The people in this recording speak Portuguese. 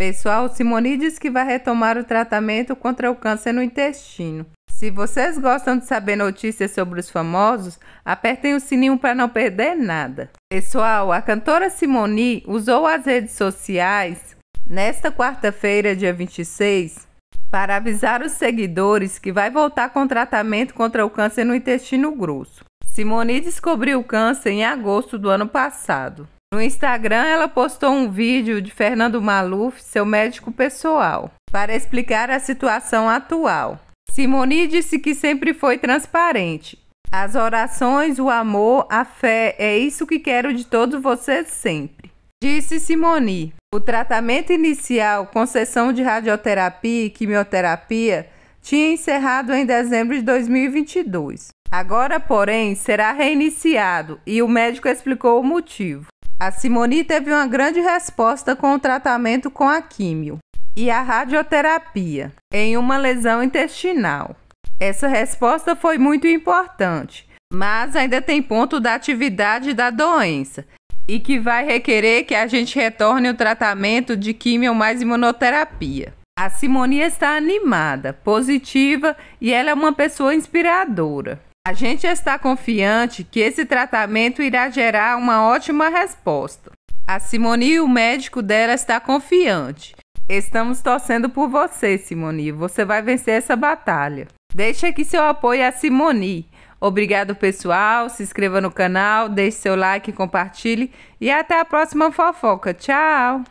Pessoal, Simone diz que vai retomar o tratamento contra o câncer no intestino. Se vocês gostam de saber notícias sobre os famosos, apertem o sininho para não perder nada. Pessoal, a cantora Simone usou as redes sociais nesta quarta-feira, dia 26, para avisar os seguidores que vai voltar com tratamento contra o câncer no intestino grosso. Simone descobriu o câncer em agosto do ano passado. No Instagram, ela postou um vídeo de Fernando Maluf, seu médico pessoal, para explicar a situação atual. Simone disse que sempre foi transparente. As orações, o amor, a fé, é isso que quero de todos vocês sempre. Disse Simone. O tratamento inicial, concessão de radioterapia e quimioterapia, tinha encerrado em dezembro de 2022. Agora, porém, será reiniciado e o médico explicou o motivo. A Simone teve uma grande resposta com o tratamento com a químio e a radioterapia em uma lesão intestinal. Essa resposta foi muito importante, mas ainda tem ponto da atividade da doença e que vai requerer que a gente retorne o tratamento de químio mais imunoterapia. A Simone está animada, positiva e ela é uma pessoa inspiradora. A gente está confiante que esse tratamento irá gerar uma ótima resposta. A Simone e o médico dela está confiante. Estamos torcendo por você, Simone. Você vai vencer essa batalha. Deixe aqui seu apoio a Simone. Obrigado, pessoal. Se inscreva no canal, deixe seu like, compartilhe e até a próxima fofoca. Tchau!